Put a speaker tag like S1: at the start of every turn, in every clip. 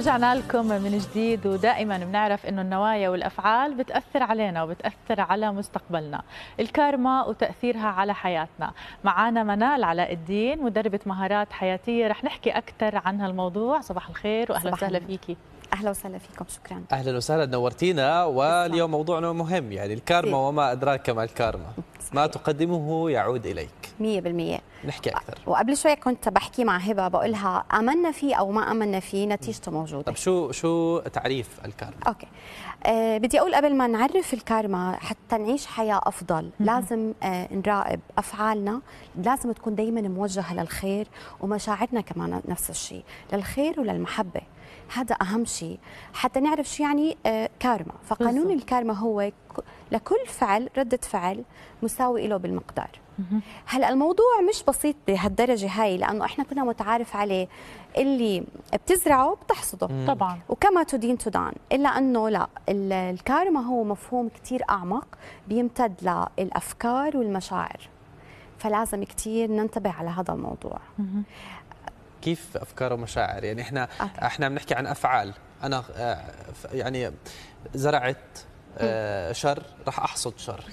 S1: رجعنا لكم من جديد ودائما بنعرف انه النوايا والافعال بتاثر علينا وبتاثر على مستقبلنا، الكارما وتاثيرها على حياتنا، معانا منال علاء الدين مدربه مهارات حياتيه رح نحكي اكثر عن هالموضوع، صباح الخير واهلا وسهلا فيكي. اهلا وسهلا فيكم شكرا
S2: اهلا وسهلا نورتينا واليوم موضوعنا مهم يعني الكارما وما ادراك ما الكارما ما تقدمه يعود اليك 100% نحكي اكثر
S3: وقبل شوي كنت بحكي مع هبه بقول لها امنا فيه او ما امنا فيه نتيجته موجوده
S2: طب شو شو تعريف الكارما
S3: اوكي أه بدي اقول قبل ما نعرف الكارما حتى نعيش حياه افضل مم. لازم أه نراقب افعالنا لازم تكون دائما موجهه للخير ومشاعرنا كمان نفس الشيء للخير وللمحبه هذا اهم شيء حتى نعرف شو يعني آه، كارما فقانون بالزبط. الكارما هو لكل فعل رده فعل مساوي له بالمقدار هلا الموضوع مش بسيط بهالدرجه هاي لانه احنا كنا متعارف عليه اللي بتزرعه بتحصده طبعا وكما تدين تدان الا انه لا الكارما هو مفهوم كثير اعمق بيمتد للافكار والمشاعر فلازم كثير ننتبه على هذا الموضوع
S2: كيف افكار ومشاعر يعني احنا أوكي. احنا بنحكي عن افعال انا آه، يعني زرعت آه، شر راح احصد شر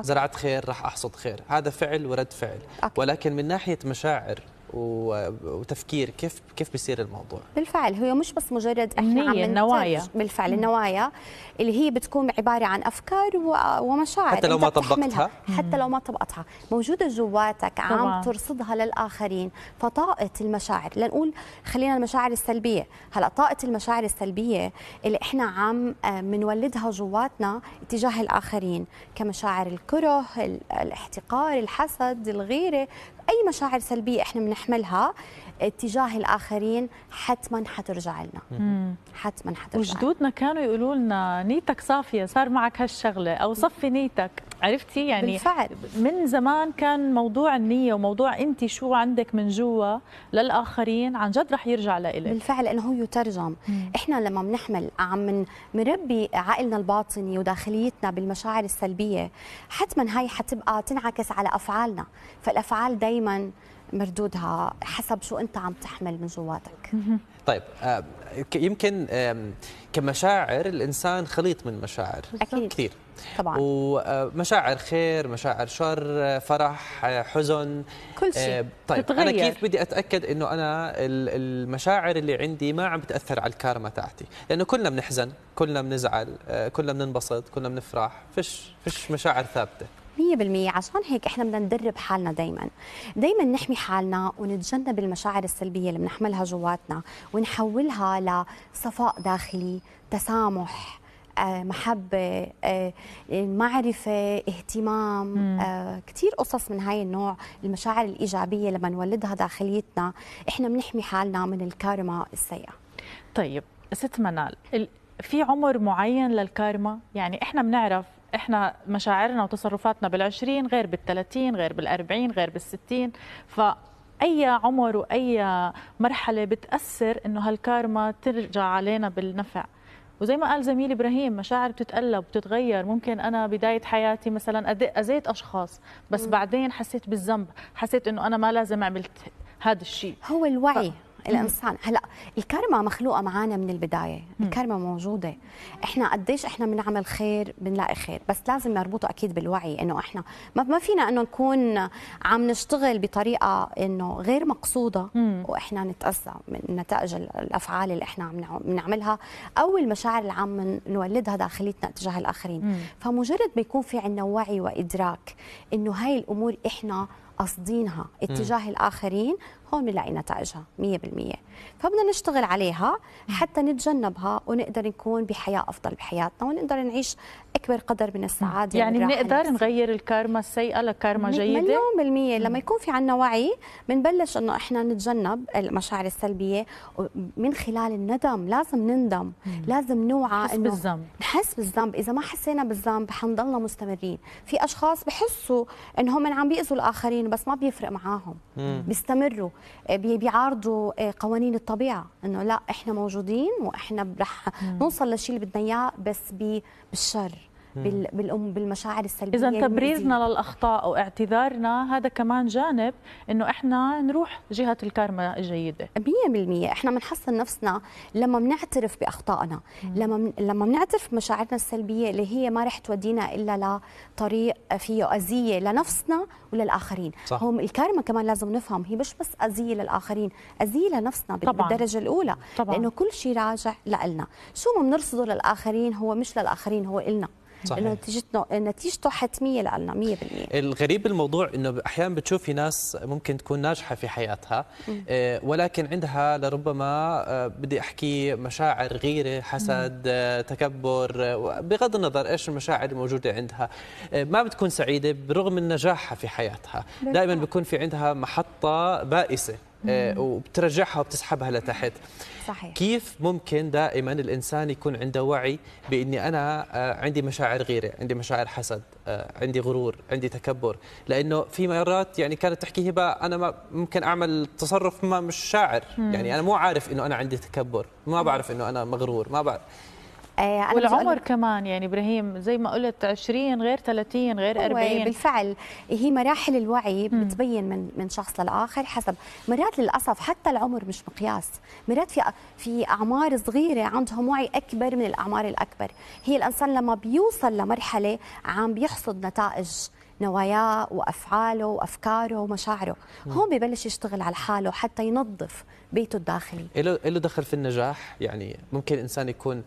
S2: زرعت خير راح احصد خير هذا فعل ورد فعل ولكن من ناحيه مشاعر وتفكير كيف كيف بيصير الموضوع
S3: بالفعل هو مش بس مجرد احنا عم النوايا بالفعل النوايا اللي هي بتكون عباره عن افكار ومشاعر حتى لو ما طبقتها حتى لو ما طبقتها موجوده جواتك عم ترصدها للاخرين فطاقه المشاعر لنقول خلينا المشاعر السلبيه هلا طاقه المشاعر السلبيه اللي احنا عم بنولدها آه، جواتنا اتجاه الاخرين كمشاعر الكره الاحتقار الحسد الغيره اي مشاعر سلبيه احنا بنحملها اتجاه
S1: الاخرين حتما حترجع لنا حتما حترجع وجدودنا كانوا يقولوا لنا نيتك صافيه صار معك هالشغله او صفي نيتك عرفتي يعني بالفعل. من زمان كان موضوع النية وموضوع أنت شو عندك من جوا للآخرين عن جد رح يرجع لإلك بالفعل لأنه هو يترجم مم. إحنا لما بنحمل عم
S3: نربي عقلنا الباطني وداخليتنا بالمشاعر السلبية حتما هاي حتبقى تنعكس على أفعالنا فالأفعال دايما مردودها حسب شو أنت عم تحمل من جواتك
S2: طيب آه، يمكن كمشاعر الإنسان خليط من مشاعر أكيد. كثير طبعا ومشاعر خير مشاعر شر فرح حزن كل شيء آه، طيب تتغير. انا كيف بدي اتاكد انه انا المشاعر اللي عندي ما عم بتاثر على الكارما تاعتي لانه كلنا بنحزن كلنا بنزعل آه، كلنا بننبسط كلنا بنفرح فش فش مشاعر ثابته
S3: 100% عشان هيك احنا بدنا ندرب حالنا دائما دائما نحمي حالنا ونتجنب المشاعر السلبيه اللي بنحملها جواتنا ونحولها لصفاء داخلي تسامح آه، محبه آه، معرفه اهتمام آه، كثير قصص من هاي النوع المشاعر الايجابيه لما نولدها داخليتنا احنا بنحمي
S1: حالنا من الكارما السيئه طيب ست منال في عمر معين للكارما يعني احنا بنعرف احنا مشاعرنا وتصرفاتنا بالعشرين غير بالثلاثين غير بالأربعين غير بالستين فأي عمر وأي مرحلة بتأثر إنه هالكارما ترجع علينا بالنفع وزي ما قال زميلي ابراهيم مشاعر بتتقلب بتتغير ممكن انا بدايه حياتي مثلا اذيت اشخاص بس م. بعدين حسيت بالذنب حسيت انه انا ما لازم عملت هذا الشيء هو الوعي ف... الانسان
S3: هلا الكارما مخلوقه معنا من البدايه الكارما موجوده احنا قديش احنا بنعمل خير بنلاقي خير بس لازم نربطه اكيد بالوعي انه احنا ما فينا انه نكون عم نشتغل بطريقه انه غير مقصوده واحنا نتاذى من نتائج الافعال اللي احنا عم نعملها او المشاعر اللي عم نولدها داخليتنا تجاه الاخرين فمجرد ما يكون في عندنا وعي وادراك انه هاي الامور احنا قاصدينها اتجاه الاخرين هون بنلاقي نتائجها 100% فبدنا نشتغل عليها حتى نتجنبها ونقدر نكون بحياه افضل بحياتنا ونقدر نعيش اكبر قدر من السعاده يعني بنقدر
S1: نغير الكارما السيئه لكارما جيده مليون
S3: بالمية لما يكون في عنا وعي بنبلش انه احنا نتجنب المشاعر السلبيه من خلال الندم لازم نندم لازم نوعى نحس بالذنب نحس بالذنب اذا ما حسينا بالذنب حنضلنا مستمرين في اشخاص بحسوا انهم عم بيأذوا الاخرين بس ما بيفرق معاهم بيستمروا آه، بيعارضوا آه، قوانين الطبيعه انه لا احنا موجودين واحنا رح نوصل للشيء اللي بدنا اياه
S1: بس بالشر
S3: بالمشاعر
S1: السلبيه اذا تبريرنا للاخطاء او اعتذارنا هذا كمان جانب انه احنا نروح جهه الكارما الجيده
S3: 100% احنا بنحصن نفسنا لما بنعترف باخطائنا لما لما بنعترف بمشاعرنا السلبيه اللي هي ما رح تودينا الا لطريق فيه اذيه لنفسنا وللاخرين صح. هم الكارما كمان لازم نفهم هي مش بس اذيه للاخرين اذيه لنفسنا طبعاً. بالدرجه الاولى طبعاً. لانه كل شيء راجع لنا شو ما بنرصده للاخرين هو مش للاخرين هو النا صحيح. نتيجته نتيجته حتميه لنا 100%
S2: الغريب الموضوع انه احيانا بتشوفي ناس ممكن تكون ناجحه في حياتها آه، ولكن عندها لربما آه، بدي احكي مشاعر غيره حسد آه، تكبر بغض النظر ايش المشاعر الموجوده عندها ما بتكون سعيده برغم من نجاحها في حياتها دائما بيكون في عندها محطه بائسه آه، وبترجعها وبتسحبها لتحت صحيح كيف ممكن دائما الانسان يكون عنده وعي باني انا آه، عندي مشاعر غيره عندي مشاعر حسد آه، عندي غرور عندي تكبر لانه في مرات يعني كانت تحكي هبه انا ما ممكن اعمل تصرف ما مش شاعر يعني انا مو عارف انه انا عندي تكبر ما بعرف انه انا مغرور ما بعرف
S1: آه، أنا والعمر كمان يعني ابراهيم زي ما قلت 20 غير 30 غير 40 بالفعل
S3: هي مراحل الوعي بتبين من من شخص للاخر حسب مرات للاسف حتى العمر مش مقياس مرات في في اعمار صغيره عندهم وعي اكبر من الاعمار الاكبر هي الانسان لما بيوصل لمرحله عم بيحصد نتائج نواياه وافعاله وافكاره ومشاعره هون ببلش يشتغل على حاله حتى ينظف بيته الداخلي
S2: له دخل في النجاح يعني ممكن انسان يكون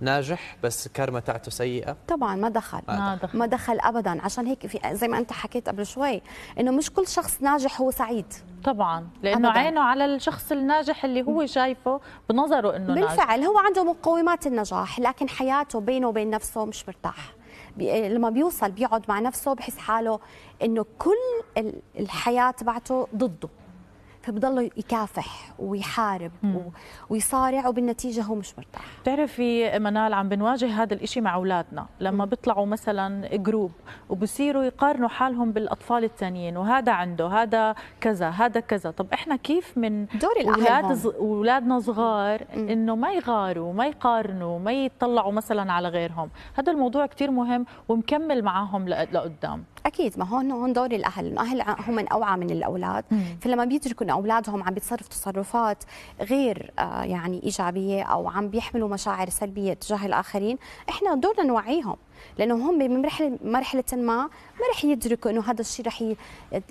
S2: ناجح بس كارما تاعته سيئه
S3: طبعا ما دخل ما دخل, ما دخل ابدا عشان هيك في زي ما انت حكيت قبل شوي انه مش كل شخص ناجح هو سعيد طبعا لانه أبداً. عينه على الشخص الناجح اللي هو شايفه بنظره انه بالفعل ناجح. هو عنده مقومات النجاح لكن حياته بينه وبين نفسه مش مرتاح بي... لما بيوصل بيقعد مع نفسه بحس حاله انه كل الحياه تبعته ضده فبضله يكافح
S1: ويحارب مم. ويصارع وبالنتيجه هو مش مرتاح بتعرفي منال عم بنواجه هذا الإشي مع اولادنا لما مم. بيطلعوا مثلا جروب وبصيروا يقارنوا حالهم بالاطفال الثانيين وهذا عنده هذا كذا هذا كذا طب احنا كيف من دور اولاد ز... اولادنا صغار انه ما يغاروا ما يقارنوا ما يطلعوا مثلا على غيرهم هذا الموضوع كثير مهم ومكمل معاهم لقدام
S3: اكيد ما هون هون دور الاهل الاهل هم اوعى من الاولاد مم. فلما بيدركوا ان اولادهم عم بيتصرفوا تصرفات غير آه، يعني ايجابيه او عم بيحملوا مشاعر سلبيه تجاه الاخرين احنا دورنا نوعيهم لانه هم بمرحله مرحله ما ما رح يدركوا انه هذا الشيء
S1: رح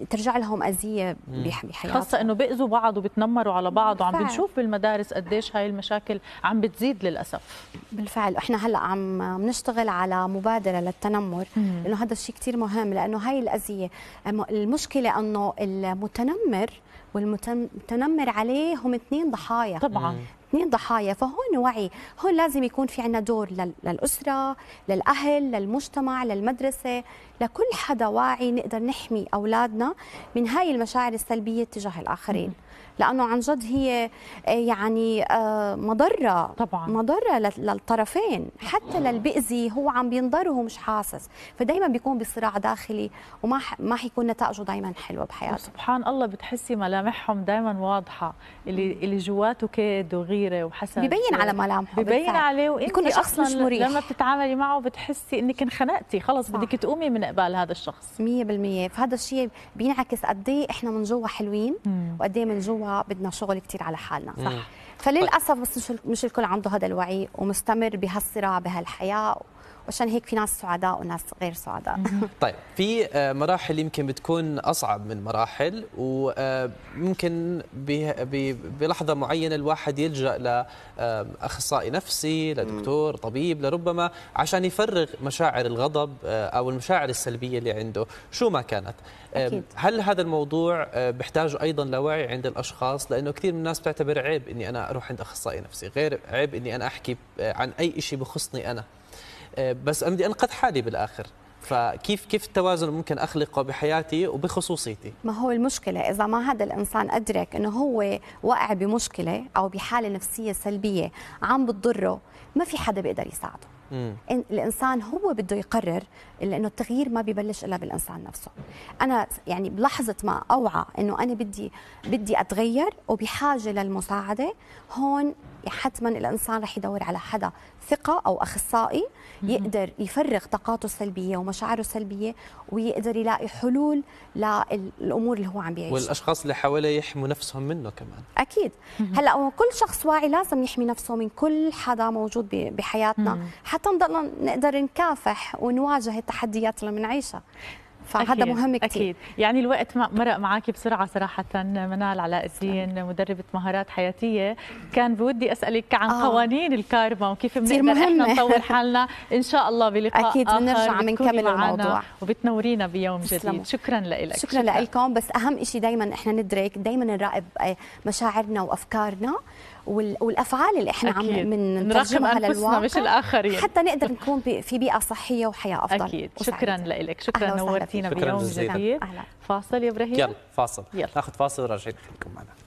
S1: ترجع لهم اذيه بحياتهم خاصه انه بيأذوا بعض وبتنمروا على بعض وعم بنشوف بالمدارس قديش هاي المشاكل عم بتزيد للاسف بالفعل احنا هلا عم
S3: بنشتغل على مبادره للتنمر لانه هذا الشيء كثير مهم لانه هاي الاذيه المشكله انه المتنمر والمتنمر عليه هم اثنين ضحايا طبعا اثنين ضحايا فهون وعي هون لازم يكون في عنا دور للأسرة للأهل للمجتمع للمدرسة لكل حدا واعي نقدر نحمي أولادنا من هاي المشاعر السلبية تجاه الآخرين لأنه عن جد هي آه، يعني آه، مضرة طبعا مضرة للطرفين حتى للبئزي هو عم بينضر وهو مش حاسس فدايما بيكون بصراع داخلي وما ما حيكون
S1: نتائجه دايما حلوة بحياته سبحان الله بتحسي ملامحهم دايما واضحة اللي اللي جواته كيد وغير صغيره وحسن ببين على ملامحه ببين عليه وانت اصلا مش مريح. لما بتتعاملي معه بتحسي انك انخنقتي خلص بدك تقومي من قبال هذا الشخص 100% فهذا
S3: الشيء بينعكس قد ايه احنا من جوا حلوين وقد ايه من جوا بدنا شغل كثير على حالنا صح مم. فللاسف طيب. بس مش الكل عنده هذا الوعي ومستمر بهالصراع بهالحياه وعشان هيك في ناس سعداء وناس غير سعداء
S2: طيب في آه، مراحل يمكن بتكون اصعب من مراحل وممكن آه، بلحظه معينه الواحد يلجا لاخصائي آه، نفسي لدكتور طبيب لربما عشان يفرغ مشاعر الغضب او المشاعر السلبيه اللي عنده شو ما كانت أكيد. هل هذا الموضوع بيحتاج ايضا لوعي عند الاشخاص لانه كثير من الناس بتعتبر عيب اني انا اروح عند اخصائي نفسي غير عيب اني انا احكي عن اي شيء بخصني انا آه، بس بدي انقذ حالي بالاخر فكيف كيف التوازن ممكن اخلقه بحياتي وبخصوصيتي
S3: ما هو المشكله اذا ما هذا الانسان ادرك انه هو وقع بمشكله او بحاله نفسيه سلبيه عم بتضره ما في حدا بيقدر يساعده إن الانسان هو بده يقرر لانه التغيير ما ببلش الا بالانسان نفسه انا يعني بلحظه ما اوعى انه انا بدي بدي اتغير وبحاجه للمساعده هون حتما الانسان رح يدور على حدا ثقه او اخصائي يقدر يفرغ طاقاته السلبيه ومشاعره السلبيه ويقدر يلاقي حلول للامور اللي هو عم بيعيشها والاشخاص
S2: اللي حواليه يحموا نفسهم منه كمان
S3: اكيد هلا كل شخص واعي لازم يحمي نفسه من كل حدا موجود بحياتنا حتى نضل نقدر نكافح ونواجه التحديات اللي بنعيشها فهذا أكيد. مهم كثير اكيد
S1: يعني الوقت مرق معك بسرعه صراحه منال علاء الدين مدربه مهارات حياتيه كان بودي اسالك عن آه. قوانين الكارما وكيف بنقدر احنا نطور حالنا ان شاء الله بلقاء اكيد بنرجع بنكمل الموضوع وبتنورينا بيوم جديد جديد شكرا لك شكرا, شكرا
S3: لكم بس اهم شيء دائما احنا ندرك دائما نراقب مشاعرنا وافكارنا والافعال اللي احنا أكيد. عم من نراقب انفسنا مش الاخرين حتى
S1: نقدر نكون في بيئه صحيه وحياه افضل اكيد وسعيدة. شكرا لك شكرا نورتينا بيوم جديد فاصل يا ابراهيم يلا فاصل يلا ناخذ فاصل وراجعين خليكم معنا